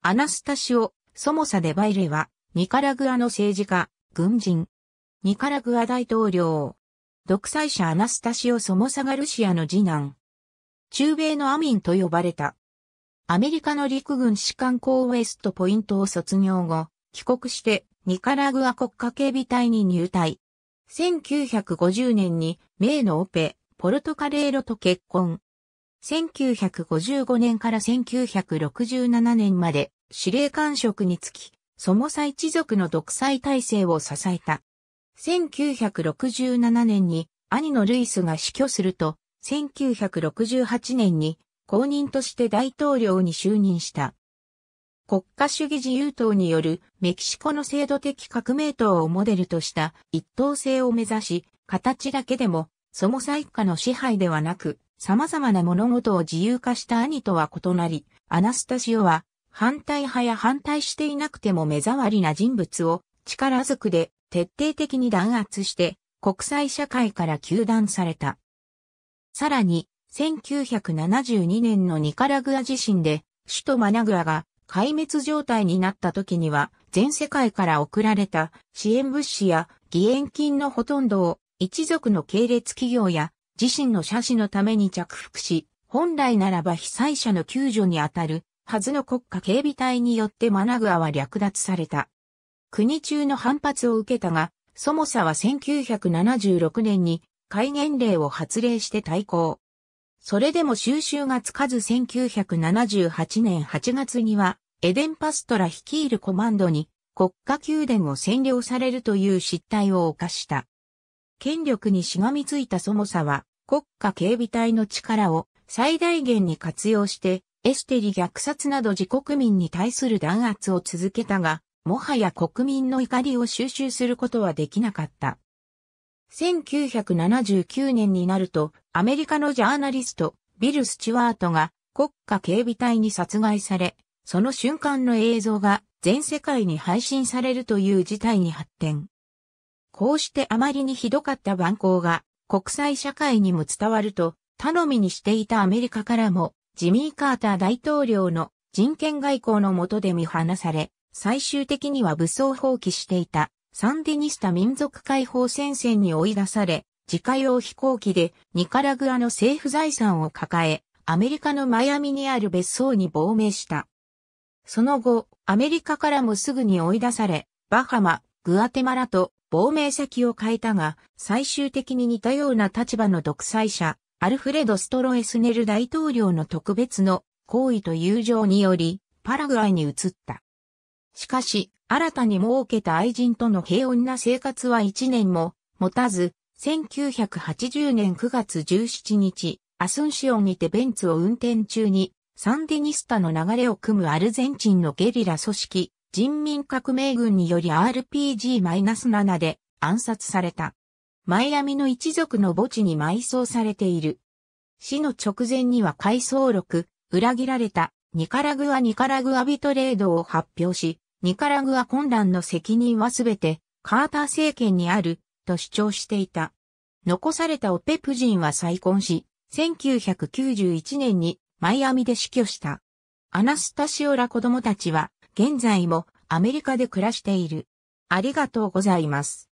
アナスタシオ、ソモサデバイレは、ニカラグアの政治家、軍人。ニカラグア大統領。独裁者アナスタシオ・ソモサガルシアの次男。中米のアミンと呼ばれた。アメリカの陸軍士官校ウエストポイントを卒業後、帰国してニカラグア国家警備隊に入隊。1950年に、名のオペ、ポルトカレーロと結婚。1955年から1967年まで司令官職につき、ソモサ一族の独裁体制を支えた。1967年に兄のルイスが死去すると、1968年に公認として大統領に就任した。国家主義自由党によるメキシコの制度的革命党をモデルとした一党制を目指し、形だけでも、ソモサ一家の支配ではなく、様々な物事を自由化した兄とは異なり、アナスタシオは反対派や反対していなくても目障りな人物を力ずくで徹底的に弾圧して国際社会から糾弾された。さらに、1972年のニカラグア地震で首都マナグアが壊滅状態になった時には全世界から送られた支援物資や義援金のほとんどを一族の系列企業や自身の車種のために着服し、本来ならば被災者の救助にあたるはずの国家警備隊によってマナグアは略奪された。国中の反発を受けたが、ソモサは1976年に戒厳令を発令して対抗。それでも収集がつかず1978年8月には、エデン・パストラ率いるコマンドに国家宮殿を占領されるという失態を犯した。権力にしがみついたソモサは、国家警備隊の力を最大限に活用して、エステリ虐殺など自国民に対する弾圧を続けたが、もはや国民の怒りを収集することはできなかった。1979年になると、アメリカのジャーナリスト、ビル・スチュワートが国家警備隊に殺害され、その瞬間の映像が全世界に配信されるという事態に発展。こうしてあまりにひどかった蛮行が国際社会にも伝わると、頼みにしていたアメリカからも、ジミー・カーター大統領の人権外交の下で見放され、最終的には武装放棄していたサンディニスタ民族解放戦線に追い出され、自家用飛行機でニカラグアの政府財産を抱え、アメリカのマイアミにある別荘に亡命した。その後、アメリカからもすぐに追い出され、バハマ、グアテマラと亡命先を変えたが、最終的に似たような立場の独裁者、アルフレド・ストロエスネル大統領の特別の行為と友情により、パラグアイに移った。しかし、新たに設けた愛人との平穏な生活は一年も持たず、1980年9月17日、アスンシオンにてベンツを運転中に、サンディニスタの流れを組むアルゼンチンのゲリラ組織、人民革命軍により RPG-7 で暗殺された。マイアミの一族の墓地に埋葬されている。死の直前には回想録、裏切られた、ニカラグア・ニカラグアビトレードを発表し、ニカラグア混乱の責任はすべて、カーター政権にある、と主張していた。残されたオペプ人は再婚し、1991年にマイアミで死去した。アナスタシオラ子供たちは現在もアメリカで暮らしている。ありがとうございます。